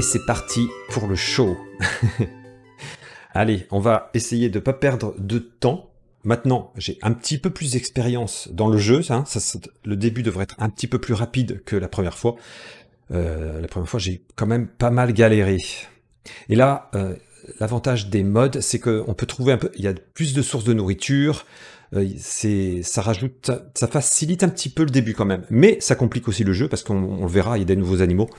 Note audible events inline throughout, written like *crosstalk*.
Et c'est parti pour le show. *laughs* Allez, on va essayer de ne pas perdre de temps. Maintenant, j'ai un petit peu plus d'expérience dans le jeu. Hein. le début devrait être un petit peu plus rapide que la première fois. Euh, la première fois, j'ai quand même pas mal galéré. Et là, euh, l'avantage des modes, c'est qu'on peut trouver un peu... Il y a plus de sources de nourriture. Euh, ça rajoute, ça facilite un petit peu le début quand même. Mais ça complique aussi le jeu parce qu'on le verra, il y a des nouveaux animaux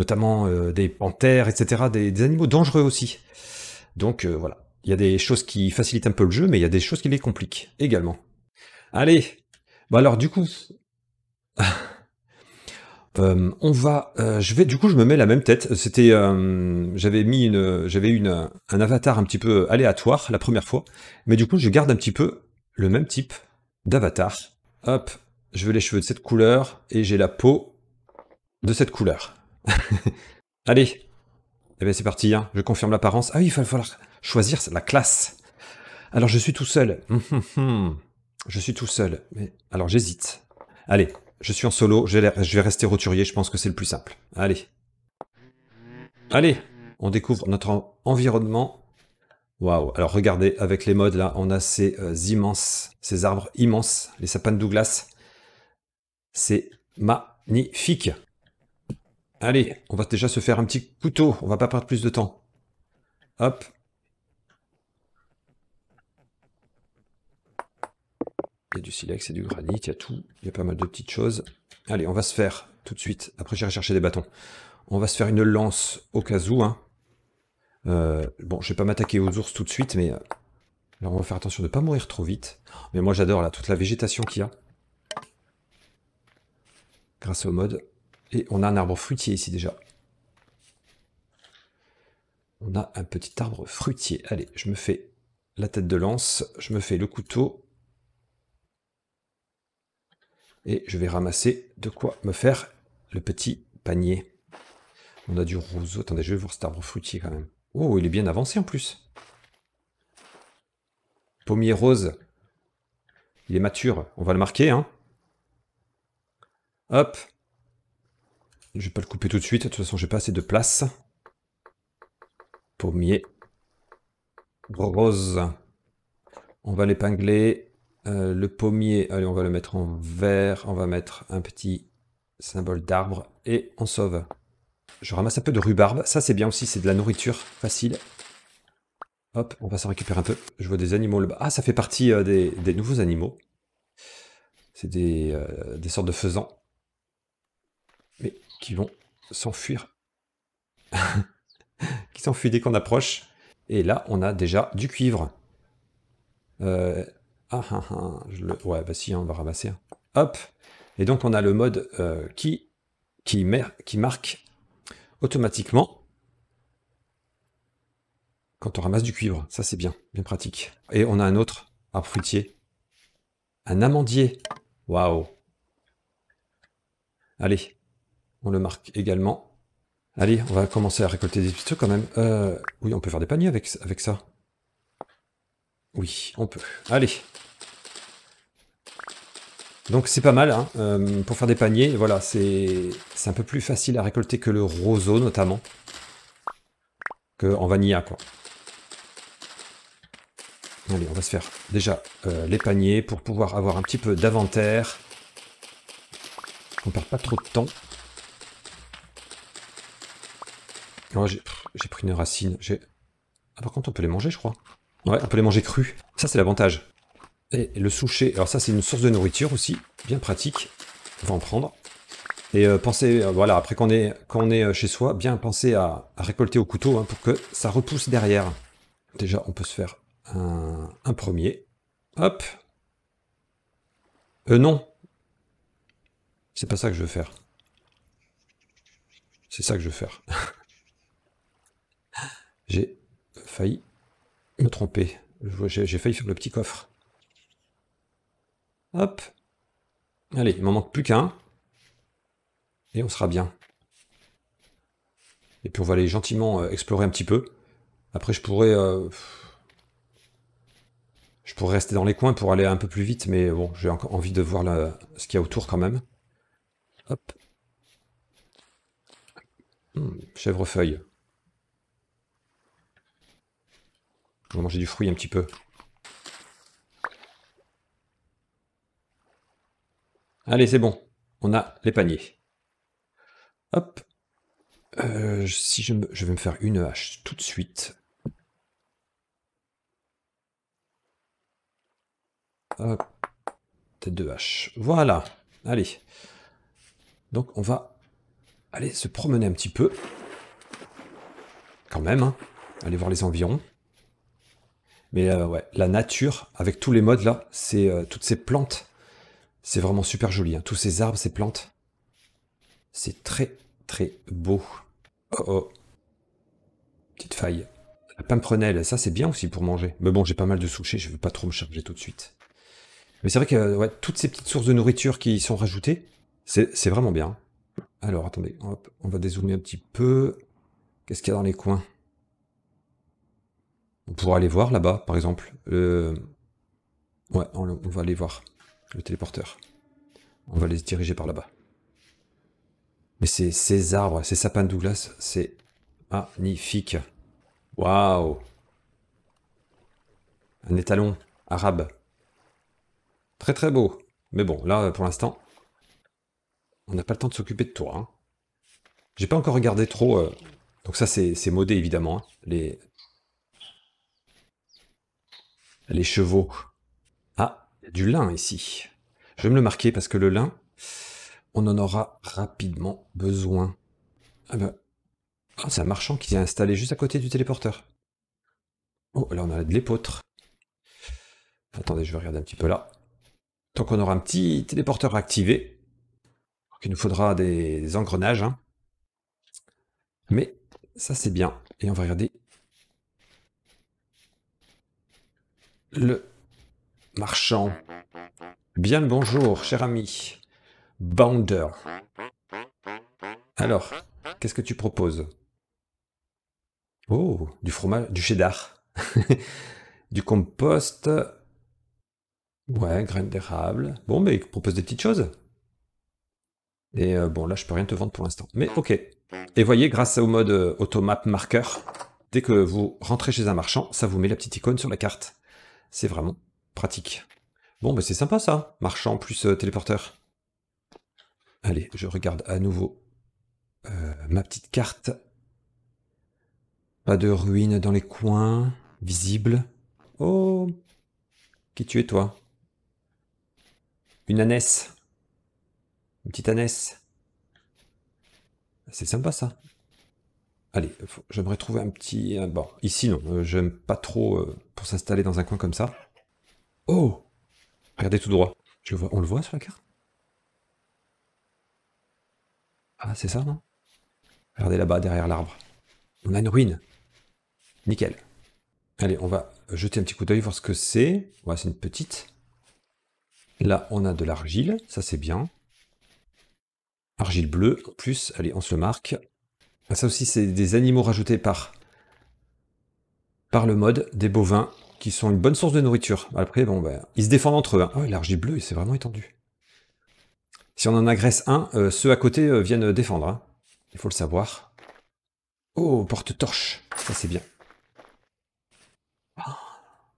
notamment euh, des panthères, etc., des, animaux dangereux aussi. Donc euh, voilà, il y a des choses qui facilitent un peu le jeu, mais il y a des choses qui les compliquent également. Allez, bah, alors du coup, *laughs* euh, on va, je vais, du coup, je me mets la même tête. C'était, j'avais mis une, j'avais une un avatar un petit peu aléatoire la première fois, mais du coup, je garde un petit peu le même type d'avatar. Hop, je veux les cheveux de cette couleur et j'ai la peau de cette couleur. *laughs* Allez, eh bien c'est parti, hein. je confirme l'apparence. Ah oui, il va falloir choisir la classe. Alors je suis tout seul. *laughs* je suis tout seul. Mais... Alors j'hésite. Allez, je suis en solo, je vais rester roturier, je pense que c'est le plus simple. Allez. Allez, on découvre notre environnement. Waouh, alors regardez, avec les modes là, on a ces euh, immenses, ces arbres immenses, les sapins de Douglas. C'est magnifique. Allez, on va déjà se faire un petit couteau, on va pas perdre plus de temps. Hop. Il y a du silex, et du granit, il y a tout, il y a pas mal de petites choses. Allez, on va se faire tout de suite, après j'irai chercher des bâtons. On va se faire une lance au cas où. Hein. Euh, bon, je vais pas m'attaquer aux ours tout de suite, mais... Euh, alors on va faire attention de ne pas mourir trop vite. Mais moi j'adore là, toute la végétation qu'il y a. Grâce au mode. Et on a un arbre fruitier ici déjà. On a un petit arbre fruitier. Allez, je me fais la tête de lance, je me fais le couteau. Et je vais ramasser de quoi me faire le petit panier. On a du roseau. Attendez, je vais voir cet arbre fruitier quand même. Oh, il est bien avancé en plus. Pommier rose. Il est mature. On va le marquer, hein. Hop, je vais pas le couper tout de suite, de toute façon j'ai pas assez de place. Pommier. Rose. On va l'épingler. Euh, le pommier, allez on va le mettre en vert. On va mettre un petit symbole d'arbre et on sauve. Je ramasse un peu de rhubarbe, ça c'est bien aussi, c'est de la nourriture facile. Hop, on va s'en récupérer un peu. Je vois des animaux là-bas. Ah, ça fait partie euh, des, nouveaux animaux. C'est des, euh, des sortes de faisans. Mais qui vont s'enfuir. *laughs* qui s'enfuit dès qu'on approche. Et là, on a déjà du cuivre. Euh, ah, ah, ah, je le... Ouais, bah si, hein, on va ramasser. Hein. Hop Et donc, on a le mode euh, qui, qui marque automatiquement quand on ramasse du cuivre. Ça, c'est bien, bien pratique. Et on a un autre, un fruitier. Un amandier Waouh Allez, on le marque également. Allez, on va commencer à récolter des pistes quand même. Euh, oui, on peut faire des paniers avec, avec ça. Oui, on peut. Allez. Donc c'est pas mal hein. euh, pour faire des paniers. Voilà, c'est un peu plus facile à récolter que le roseau notamment. Que en vanilla quoi. Allez, on va se faire déjà euh, les paniers pour pouvoir avoir un petit peu d'inventaire. On perd pas trop de temps. j'ai pris une racine. Ah, par contre, on peut les manger, je crois. Ouais, on peut les manger crus. Ça, c'est l'avantage. Et le soucher, alors ça, c'est une source de nourriture aussi, bien pratique. On va en prendre. Et euh, pensez, euh, voilà, après qu'on est, quand on est euh, chez soi, bien penser à, récolter au couteau hein, pour que ça repousse derrière. Déjà, on peut se faire un, un premier. Hop. Euh, non. C'est pas ça que je veux faire. C'est ça que je veux faire. *laughs* J'ai failli me tromper. J'ai failli faire le petit coffre. Hop. Allez, il m'en manque plus qu'un. Et on sera bien. Et puis on va aller gentiment euh, explorer un petit peu. Après, je pourrais... Euh, je pourrais rester dans les coins pour aller un peu plus vite, mais bon, j'ai encore envie de voir ce qu'il y a autour quand même. Hop. Hmm, chèvrefeuille. Je vais manger du fruit un petit peu. Allez, c'est bon. On a les paniers. Hop. Euh, si je, vais me faire une hache tout de suite. Hop. Tête de hache. Voilà. Allez. Donc on va aller se promener un petit peu. Quand même. Hein. Aller voir les environs. Mais euh, ouais, la nature, avec tous les modes là, c'est euh, toutes ces plantes, c'est vraiment super joli. Hein. Tous ces arbres, ces plantes, c'est très très beau. Oh oh, petite faille. La pimprenelle, ça c'est bien aussi pour manger. Mais bon, j'ai pas mal de souchés, je veux pas trop me charger tout de suite. Mais c'est vrai que euh, toutes ces petites sources de nourriture qui sont rajoutées, c'est vraiment bien. Alors attendez, on va, on va dézoomer un petit peu. Qu'est-ce qu'il y a dans les coins on pourra aller voir là-bas, par exemple. Euh, ouais, on, va aller voir le téléporteur. On va les diriger par là-bas. Mais ces, ces arbres, ces sapins de Douglas, c'est magnifique. Waouh Un étalon arabe. Très très beau. Mais bon, là, pour l'instant, on n'a pas le temps de s'occuper de toi. Hein. J'ai pas encore regardé trop... Euh, donc ça, c'est modé, évidemment. Hein, les, les chevaux. Ah, il y a du lin ici. Je vais me le marquer parce que le lin, on en aura rapidement besoin. Ah ben, ah, c'est un marchand qui s'est installé juste à côté du téléporteur. Oh, là on a de l'épautre. Attendez, je vais regarder un petit peu là. Tant qu'on aura un petit téléporteur activé, il nous faudra des, engrenages. Hein. Mais ça c'est bien. Et on va regarder le marchand. Bien le bonjour, cher ami. Bounder. Alors, qu'est-ce que tu proposes Oh, du fromage, du cheddar. *laughs* du compost. Ouais, graines d'érable. Bon, mais il propose des petites choses. Et euh, bon, là, je peux rien te vendre pour l'instant. Mais ok. Et voyez, grâce au mode euh, Automap Marker, dès que vous rentrez chez un marchand, ça vous met la petite icône sur la carte. C'est vraiment pratique. Bon, bah c'est sympa ça, marchand plus euh, téléporteur. Allez, je regarde à nouveau euh, ma petite carte. Pas de ruines dans les coins, visibles. Oh, qui tu es toi Une ânesse. Une petite ânesse. C'est sympa ça. Allez, j'aimerais trouver un petit... Bon, ici, non. Euh, j'aime pas trop euh, pour s'installer dans un coin comme ça. Oh Regardez tout droit. Je vois. On le voit sur la carte Ah, c'est ça, non Regardez là-bas, derrière l'arbre. On a une ruine. Nickel. Allez, on va jeter un petit coup d'œil, voir ce que c'est. Ouais, c'est une petite. Là, on a de l'argile. Ça, c'est bien. Argile bleue. En plus, allez, on se le marque. Ah, ça aussi, c'est des animaux rajoutés par, par le mode, des bovins, qui sont une bonne source de nourriture. Après, bon, ben, ils se défendent entre eux. Oh, l'argile bleue, c'est vraiment étendu. Si on en agresse un, euh, ceux à côté euh, viennent euh, défendre. Hein. Il faut le savoir. Oh, porte-torche. Ça, c'est bien. Oh,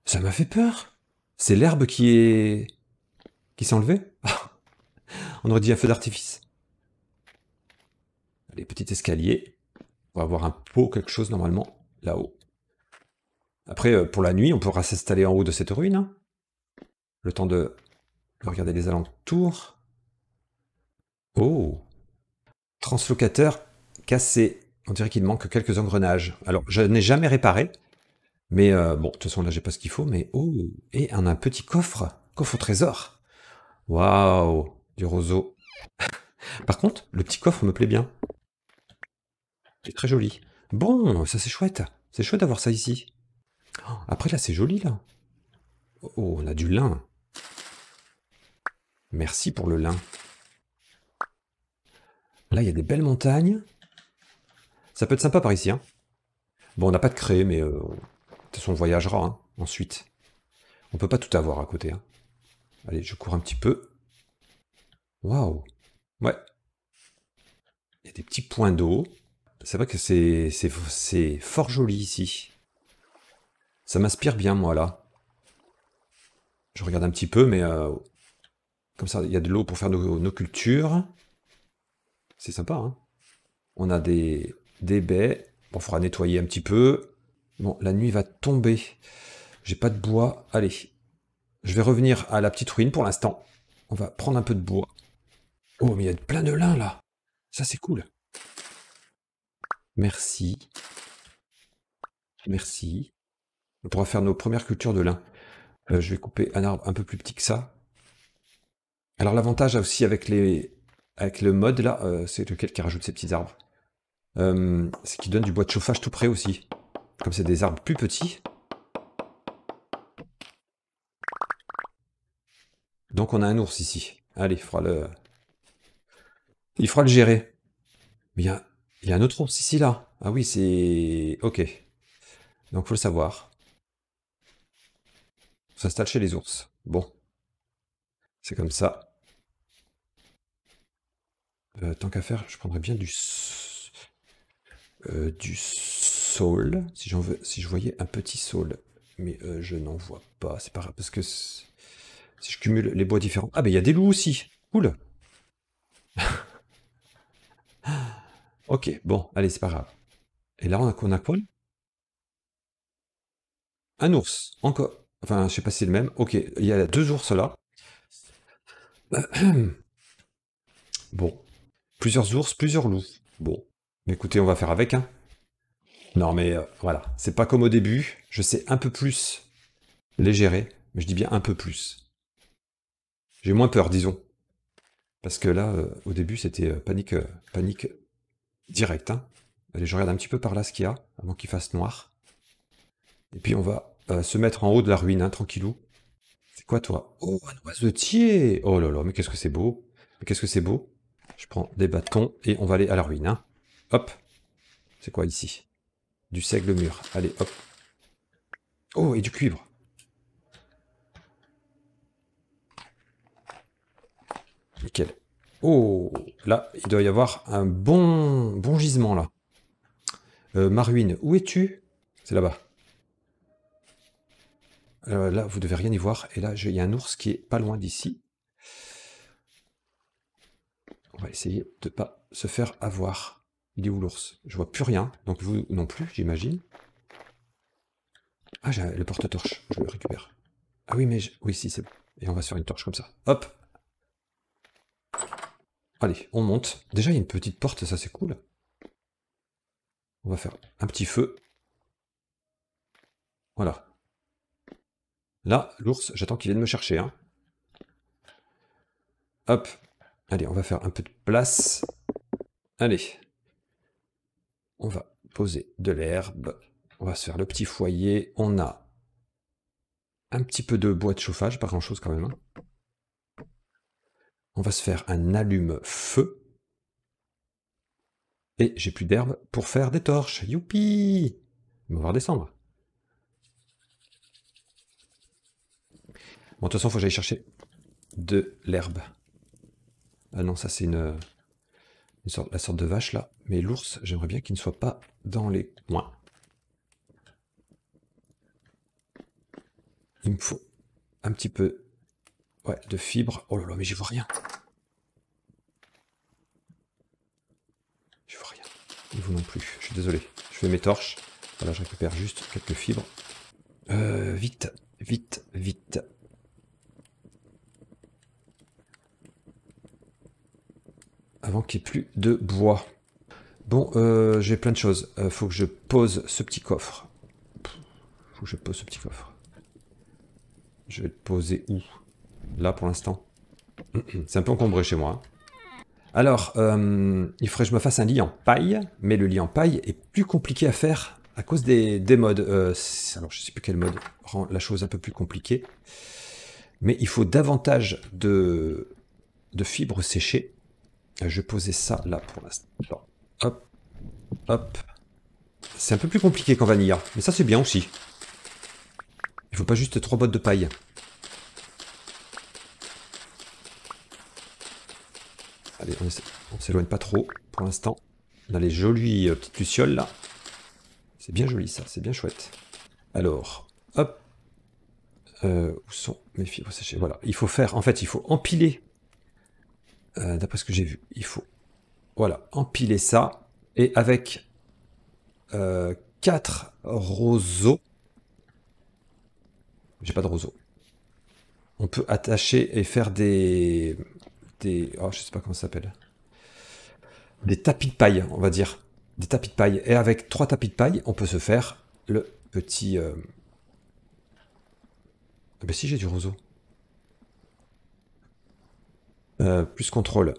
ça m'a fait peur. C'est l'herbe qui est... qui s'est enlevée *laughs* On aurait dit un feu d'artifice. Les petits escaliers. On va avoir un pot, quelque chose normalement là-haut. Après, euh, pour la nuit, on pourra s'installer en haut de cette ruine. Hein. Le temps de, regarder les alentours. Oh Translocateur cassé. On dirait qu'il manque quelques engrenages. Alors, je n'ai jamais réparé. Mais euh, bon, de toute façon, là, j'ai pas ce qu'il faut. Mais oh Et on a un petit coffre. Coffre au trésor. Waouh Du roseau. *laughs* Par contre, le petit coffre me plaît bien. C'est très joli. Bon, ça c'est chouette. C'est chouette d'avoir ça ici. Après là, c'est joli là. Oh, on a du lin. Merci pour le lin. Là, il y a des belles montagnes. Ça peut être sympa par ici. Hein. Bon, on n'a pas de créer, mais euh, de toute façon, on voyagera hein, ensuite. On peut pas tout avoir à côté. Hein. Allez, je cours un petit peu. Waouh Ouais. Il y a des petits points d'eau. C'est vrai que c'est, fort joli ici. Ça m'inspire bien, moi, là. Je regarde un petit peu, mais... Euh, comme ça, il y a de l'eau pour faire nos, cultures. C'est sympa, hein. On a des, baies. Bon, il faudra nettoyer un petit peu. Bon, la nuit va tomber. J'ai pas de bois. Allez. Je vais revenir à la petite ruine pour l'instant. On va prendre un peu de bois. Oh, mais il y a plein de lin, là. Ça, c'est cool. Merci. Merci. On pourra faire nos premières cultures de lin. Euh, je vais couper un arbre un peu plus petit que ça. Alors l'avantage aussi avec, les, avec le mode là, euh, c'est lequel qui rajoute ces petits arbres. Euh, c'est qu'il donne du bois de chauffage tout près aussi. Comme c'est des arbres plus petits. Donc on a un ours ici. Allez, il faudra le... Il faudra le gérer. Bien, il y a un autre ours ici, là. Ah oui, c'est... Ok. Donc, il faut le savoir. On s'installe chez les ours. Bon. C'est comme ça. Euh, tant qu'à faire, je prendrais bien du... Euh, du saule. Si, j'en veux... si je voyais un petit saule. Mais euh, je n'en vois pas. C'est pas grave. Parce que si je cumule les bois différents... Ah, mais il y a des loups aussi. Cool. Ok, bon, allez, c'est pas grave. Et là, on a, quoi Un ours, encore. Enfin, je sais pas si c'est le même. Ok, il y a deux ours là. *clears throat* Bon. Plusieurs ours, plusieurs loups. Bon. Écoutez, on va faire avec, hein. Non, mais euh, voilà. C'est pas comme au début. Je sais un peu plus les gérer. Mais je dis bien un peu plus. J'ai moins peur, disons. Parce que là, euh, au début, c'était euh, panique, panique direct. Hein. Allez, je regarde un petit peu par là ce qu'il y a, avant qu'il fasse noir. Et puis on va euh, se mettre en haut de la ruine, hein, tranquillou. C'est quoi toi Oh, un oisetier Oh là là, mais qu'est-ce que c'est beau qu'est-ce que c'est beau Je prends des bâtons et on va aller à la ruine. Hein. Hop C'est quoi ici Du seigle mur. Allez, hop. Oh, et du cuivre Nickel. Oh, là, il doit y avoir un bon, bon gisement, là. Euh, Maruine, où es-tu C'est là-bas. Euh, là, vous ne devez rien y voir. Et là, il y a un ours qui est pas loin d'ici. On va essayer de pas se faire avoir. Il est où l'ours Je vois plus rien. Donc vous non plus, j'imagine. Ah, j'ai le porte-torche. Je le récupère. Ah oui, mais... Oui, si, c'est Et on va sur faire une torche comme ça. Hop Allez, on monte. Déjà, il y a une petite porte, ça c'est cool. On va faire un petit feu. Voilà. Là, l'ours, j'attends qu'il vienne me chercher. Hein. Hop. Allez, on va faire un peu de place. Allez. On va poser de l'herbe. On va se faire le petit foyer. On a un petit peu de bois de chauffage, pas grand-chose quand même. Hein. On va se faire un allume-feu. Et j'ai plus d'herbe pour faire des torches. Youpi On va redescendre. Bon, de toute façon, faut que j'aille chercher de l'herbe. Ah non, ça c'est une, la sorte de vache là. Mais l'ours, j'aimerais bien qu'il ne soit pas dans les coins. Il me faut un petit peu Ouais, de fibres. Oh là là, mais je vois rien. Je vois rien. Et vous non plus. Je suis désolé. Je fais mes torches. Voilà, je récupère juste quelques fibres. Euh, vite, vite, vite. Avant qu'il n'y ait plus de bois. Bon, euh, j'ai plein de choses. Il euh, faut que je pose ce petit coffre. Faut que je pose ce petit coffre. Je vais le poser où là pour l'instant. *clears throat* C'est un peu encombré chez moi. Hein. Alors, euh, il faudrait que je me fasse un lit en paille, mais le lit en paille est plus compliqué à faire à cause des, modes. Euh, alors, je sais plus quel mode rend la chose un peu plus compliquée. Mais il faut davantage de, de fibres séchées. Euh, je vais poser ça là pour l'instant. Hop, hop. C'est un peu plus compliqué qu'en vanilla, hein. mais ça c'est bien aussi. Il faut pas juste trois bottes de paille. Allez, on s'éloigne pas trop pour l'instant. On a les jolies euh, petites lucioles là. C'est bien joli ça, c'est bien chouette. Alors, hop. Euh, où sont mes fibres séchées Voilà, il faut faire, en fait, il faut empiler. Euh, d'après ce que j'ai vu, il faut, voilà, empiler ça. Et avec 4 roseaux, j'ai pas de roseaux, on peut attacher et faire des, des. Oh, je sais pas comment ça s'appelle. Des tapis de paille, on va dire. Des tapis de paille. Et avec trois tapis de paille, on peut se faire le petit. Euh, ah ben si, j'ai du roseau. Euh, plus contrôle.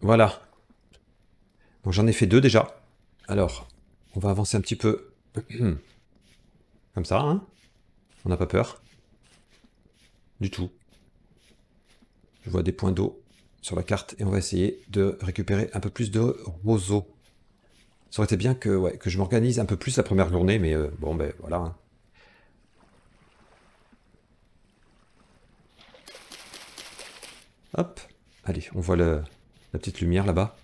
Voilà. Bon, j'en ai fait deux déjà. Alors, on va avancer un petit peu. *clears throat* Comme ça, hein On n'a pas peur. Du tout. Je vois des points d'eau sur la carte et on va essayer de récupérer un peu plus de roseaux. Ça aurait été bien que, que je m'organise un peu plus la première journée, mais euh, bon, ben voilà. Hein. Hop, allez, on voit la petite lumière là-bas.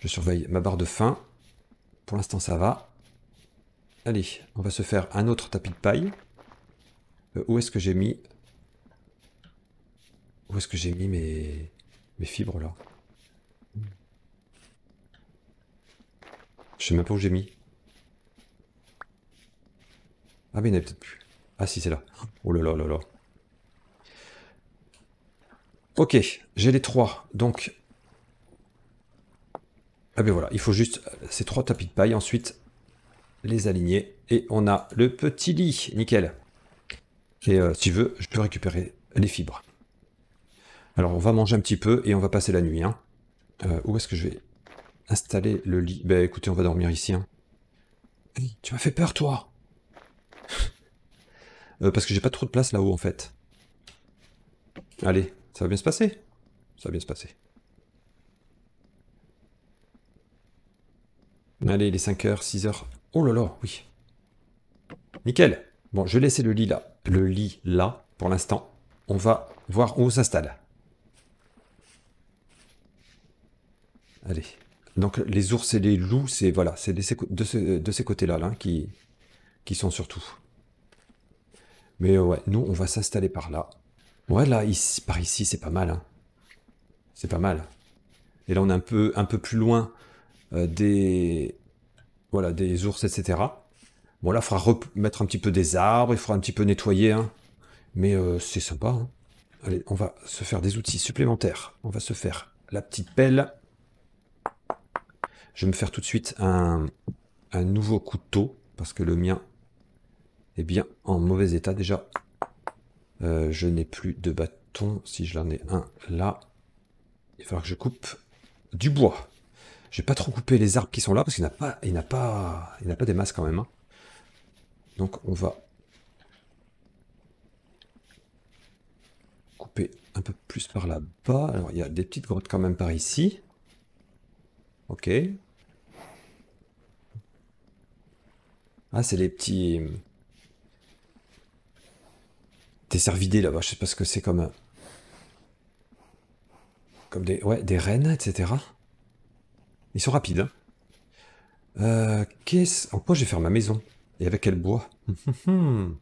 Je surveille ma barre de faim. Pour l'instant, ça va. Allez, on va se faire un autre tapis de paille. Euh, où est-ce que j'ai mis où est-ce que j'ai mis mes, fibres là Je sais même pas où j'ai mis. Ah mais il n'y en a peut-être plus. Ah si c'est là. Oh là là là là. Ok, j'ai les trois. Donc... Ah ben voilà, il faut juste ces trois tapis de paille, ensuite les aligner. Et on a le petit lit, nickel. Et euh, si tu veux, je peux récupérer les fibres. Alors on va manger un petit peu et on va passer la nuit. Hein. Euh, où est-ce que je vais installer le lit Bah écoutez, on va dormir ici. Hein. tu m'as fait peur toi *laughs* euh, Parce que j'ai pas trop de place là-haut en fait. Allez, ça va bien se passer Ça va bien se passer. Allez, il est 5h, 6h. Oh là là, oui. Nickel. Bon, je vais laisser le lit là. Le lit là, pour l'instant. On va voir où on s'installe. Allez. Donc les ours et les loups, c'est voilà, c'est de, ces, côtés-là qui, sont surtout. Mais euh, ouais, nous, on va s'installer par là. Ouais, là, par ici, c'est pas mal. Hein. C'est pas mal. Et là, on est un peu, un peu plus loin euh, des, voilà, des ours, etc. Bon, là, il faudra mettre un petit peu des arbres, il faudra un petit peu nettoyer. Hein. Mais euh, c'est sympa. Hein. Allez, on va se faire des outils supplémentaires. On va se faire la petite pelle. Je vais me faire tout de suite un, nouveau couteau parce que le mien est bien en mauvais état déjà. Euh, je n'ai plus de bâton. Si je l'en ai un là, il va falloir que je coupe du bois. Je vais pas trop couper les arbres qui sont là parce qu'il n'a pas, il n'a pas, il n'a pas des masses quand même. Hein. Donc on va couper un peu plus par là-bas. Alors il y a des petites grottes quand même par ici. Ok. Ah, c'est les petits... Euh, des cervidés là-bas, je sais pas ce que c'est comme... Euh, comme des... Ouais, des rennes, etc. Ils sont rapides. Hein. Euh, qu'est-ce... En quoi je vais faire ma maison Et avec quel bois Le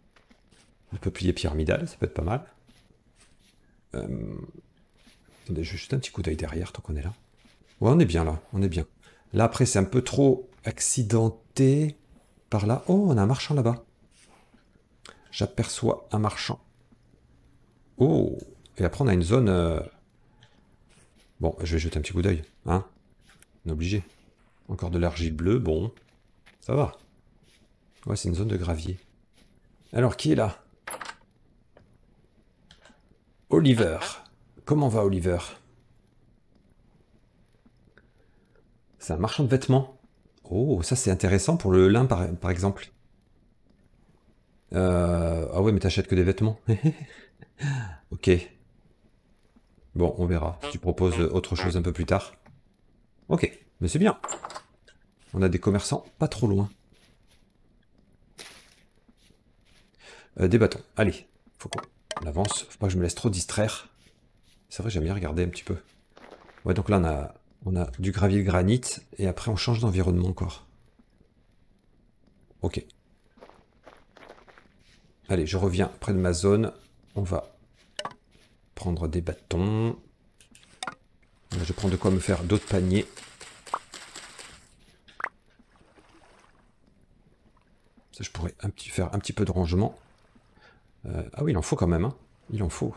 *laughs* peuplier pyramidal, ça peut être pas mal. Attendez, je vais jeter un petit coup d'œil derrière tant qu'on est là. Ouais, on est bien là, on est bien. Là, après, c'est un peu trop accidenté. Par là, oh, on a un marchand là-bas. J'aperçois un marchand. Oh, et après, on a une zone... Euh, bon, je vais jeter un petit coup d'œil, hein. On obligé. Encore de l'argile bleue, bon. Ça va. Ouais, c'est une zone de gravier. Alors, qui est là Oliver. Comment va Oliver C'est un marchand de vêtements. Oh, ça c'est intéressant pour le lin par, exemple. Euh, ah ouais, mais t'achètes que des vêtements. *laughs* ok. Bon, on verra. Tu proposes autre chose un peu plus tard. Ok, mais c'est bien. On a des commerçants pas trop loin. Euh, des bâtons. Allez, faut qu'on avance. Faut pas que je me laisse trop distraire. C'est vrai, j'aime bien regarder un petit peu. Ouais, donc là, on a on a du gravier de granit, et après on change d'environnement encore. Ok. Allez, je reviens près de ma zone. On va prendre des bâtons. Je prends de quoi me faire d'autres paniers. Ça, je pourrais un petit, faire un petit peu de rangement. Euh, ah oui, il en faut quand même. Hein. Il en faut.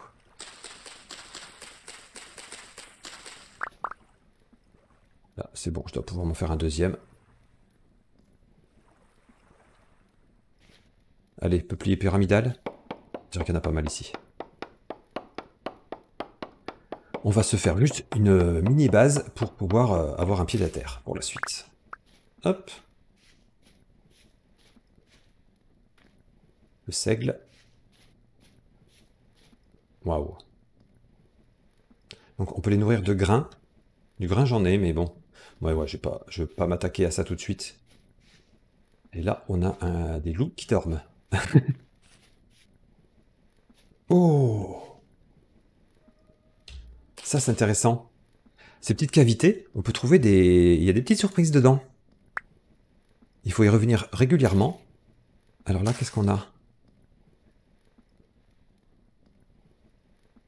Là, c'est bon, je dois pouvoir m'en faire un deuxième. Allez, peuplier pyramidal. dirais qu'il y en a pas mal ici. On va se faire juste une mini base pour pouvoir euh, avoir un pied à terre pour la suite. Hop. Le seigle. Waouh. Donc on peut les nourrir de grains. Du grain j'en ai, mais bon. Ouais, ouais, je ne vais pas m'attaquer à ça tout de suite. Et là, on a des loups qui dorment. *laughs* oh Ça, c'est intéressant. Ces petites cavités, on peut trouver des... Il y a des petites surprises dedans. Il faut y revenir régulièrement. Alors là, qu'est-ce qu'on a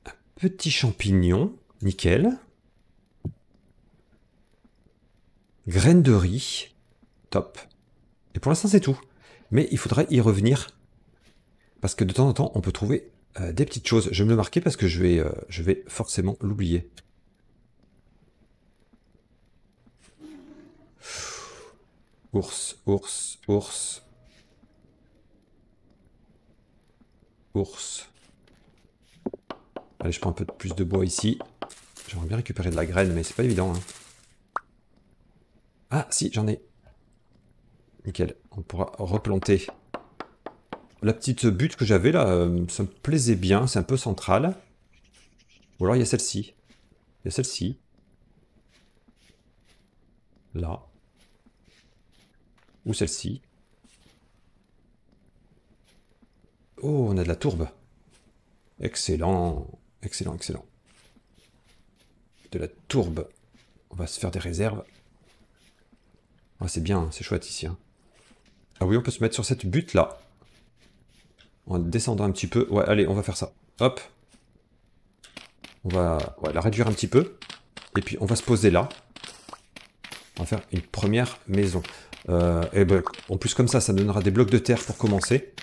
Un petit champignon, nickel. graines de riz, top. Et pour l'instant, c'est tout. Mais il faudrait y revenir parce que de temps en temps, on peut trouver euh, des petites choses. Je vais me le marquer parce que je vais, euh, je vais forcément l'oublier. Ours, ours, ours. Ours. Allez, je prends un peu plus de bois ici. J'aimerais bien récupérer de la graine, mais c'est pas évident. Hein. Ah, si, j'en ai. Nickel. On pourra replanter. La petite butte que j'avais là, euh, ça me plaisait bien. C'est un peu central. Ou alors il y a celle-ci. Il y a celle-ci. Là. Ou celle-ci. Oh, on a de la tourbe. Excellent. Excellent, excellent. De la tourbe. On va se faire des réserves. Ah, c'est bien, c'est chouette ici. Hein. Ah oui, on peut se mettre sur cette butte là. En descendant un petit peu. Ouais, allez, on va faire ça. Hop. On va la réduire un petit peu. Et puis on va se poser là. On va faire une première maison. et euh, eh ben, en plus comme ça, ça donnera des blocs de terre pour commencer.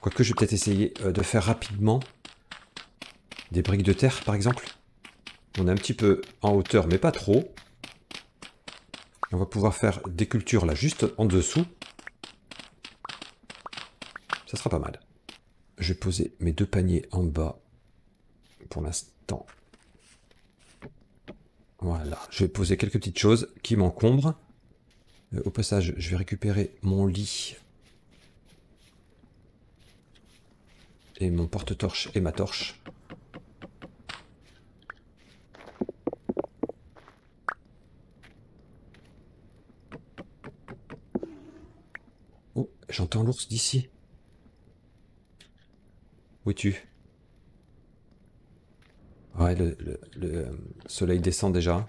Quoique je vais peut-être essayer euh, de faire rapidement des briques de terre par exemple. On est un petit peu en hauteur mais pas trop. On va pouvoir faire des cultures là, juste en dessous. Ça sera pas mal. Je vais poser mes deux paniers en bas pour l'instant. Voilà, je vais poser quelques petites choses qui m'encombrent. Euh, au passage, je vais récupérer mon lit et mon porte-torche et ma torche. J'entends l'ours d'ici. Où es-tu Ouais, le, euh, soleil descend déjà.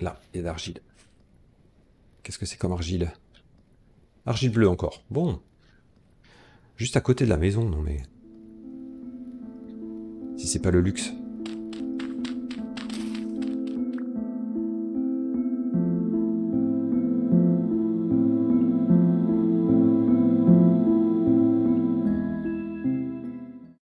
Là, il y a d'argile. Qu'est-ce que c'est comme argile Argile bleue encore. Bon. Juste à côté de la maison, non mais... Si c'est pas le luxe.